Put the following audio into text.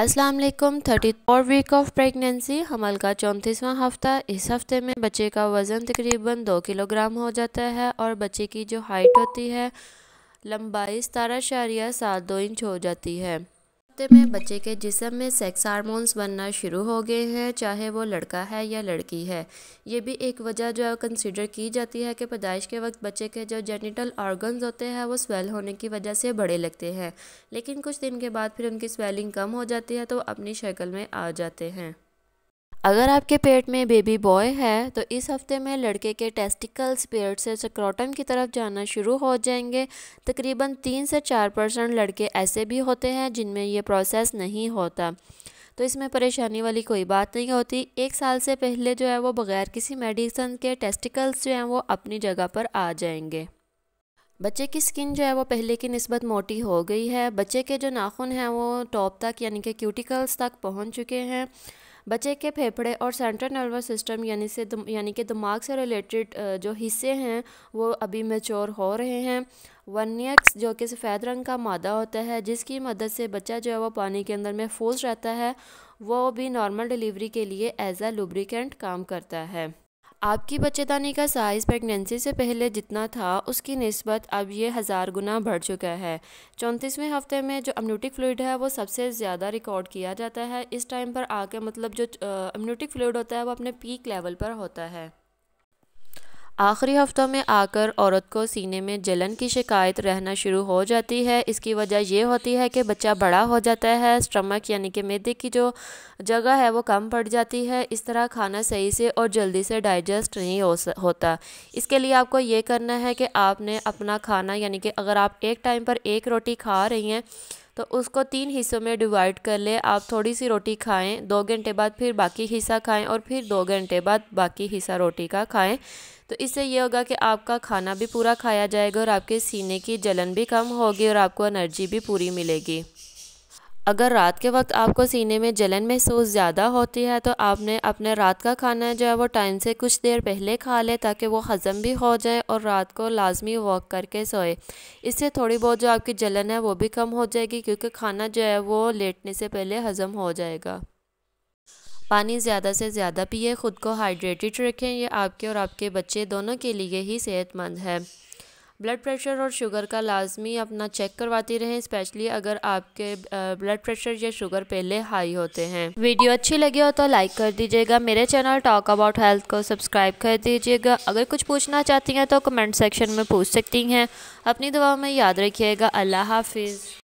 अस्सलाम वालेकुम thirty four week of pregnancy हमल का चौंतीसवां हफ्ता इस हफ्ते में बच्चे का वज़न तकरीबन दो किलोग्राम हो जाता है और बच्चे की जो हाइट होती है लंबाई सतारह शारिया सात दो इंच हो जाती है हफ्ते में बच्चे के जिसम में सेक्स हार्मोन्स बनना शुरू हो गए हैं चाहे वो लड़का है या लड़की है ये भी एक वजह जो है कंसिडर की जाती है कि पैदाइश के वक्त बच्चे के जो जेनिटल ऑर्गन्स होते हैं वो स्वेल होने की वजह से बड़े लगते हैं लेकिन कुछ दिन के बाद फिर उनकी स्वेलिंग कम हो जाती है तो अपनी शक्ल में आ जाते हैं अगर आपके पेट में बेबी बॉय है तो इस हफ्ते में लड़के के टेस्टिकल्स पेट से सक्रोटम की तरफ जाना शुरू हो जाएंगे तकरीबन तीन से चार परसेंट लड़के ऐसे भी होते हैं जिनमें ये प्रोसेस नहीं होता तो इसमें परेशानी वाली कोई बात नहीं होती एक साल से पहले जो है वो बग़ैर किसी मेडिसन के टेस्टिकल्स जो हैं वो अपनी जगह पर आ जाएंगे बच्चे की स्किन जो है वो पहले की नस्बत मोटी हो गई है बच्चे के जो नाखून हैं वो टॉप तक यानी कि क्यूटिकल्स तक पहुंच चुके हैं बच्चे के फेफड़े और सेंट्रल नर्वस सिस्टम यानी से यानी कि दिमाग से रिलेटेड जो हिस्से हैं वो अभी मेच्योर हो रहे हैं वनियक्स जो कि सफ़ेद रंग का मादा होता है जिसकी मदद से बच्चा जो है वो पानी के अंदर महफूज रहता है वो भी नॉर्मल डिलीवरी के लिए एज अ लुब्रिकेंट काम करता है आपकी बच्चेदानी का साइज़ प्रेगनेंसी से पहले जितना था उसकी नस्बत अब ये हज़ार गुना बढ़ चुका है चौंतीसवें हफ्ते में जो अम्यूटिक फ्लूड है वो सबसे ज़्यादा रिकॉर्ड किया जाता है इस टाइम पर आके मतलब जो अम्यूटिक फ्लूड होता है वो अपने पीक लेवल पर होता है आखिरी हफ्तों में आकर औरत को सीने में जलन की शिकायत रहना शुरू हो जाती है इसकी वजह यह होती है कि बच्चा बड़ा हो जाता है स्टमक यानी कि मेदे की जो जगह है वो कम पड़ जाती है इस तरह खाना सही से और जल्दी से डाइजेस्ट नहीं हो होता इसके लिए आपको ये करना है कि आपने अपना खाना यानी कि अगर आप एक टाइम पर एक रोटी खा रही हैं तो उसको तीन हिस्सों में डिवाइड कर ले आप थोड़ी सी रोटी खाएं दो घंटे बाद फिर बाकी हिस्सा खाएं और फिर दो घंटे बाद बाकी हिस्सा रोटी का खाएं तो इससे ये होगा कि आपका खाना भी पूरा खाया जाएगा और आपके सीने की जलन भी कम होगी और आपको एनर्जी भी पूरी मिलेगी अगर रात के वक्त आपको सीने में जलन महसूस ज़्यादा होती है तो आपने अपने रात का खाना जो है वो टाइम से कुछ देर पहले खा लें ताकि वो हज़म भी हो जाए और रात को लाजमी वॉक करके सोए इससे थोड़ी बहुत जो आपकी जलन है वो भी कम हो जाएगी क्योंकि खाना जो है वो लेटने से पहले हज़म हो जाएगा पानी ज़्यादा से ज़्यादा पिए ख़ुद को हाइड्रेटेड रखें यह आपके और आपके बच्चे दोनों के लिए ही सेहतमंद है ब्लड प्रेशर और शुगर का लाजमी अपना चेक करवाती रहें स्पेशली अगर आपके ब्लड प्रेशर या शुगर पहले हाई होते हैं वीडियो अच्छी लगी हो तो लाइक कर दीजिएगा मेरे चैनल टॉक अबाउट हेल्थ को सब्सक्राइब कर दीजिएगा अगर कुछ पूछना चाहती हैं तो कमेंट सेक्शन में पूछ सकती हैं अपनी दवाओं में याद रखिएगा अल्लाह हाफिज़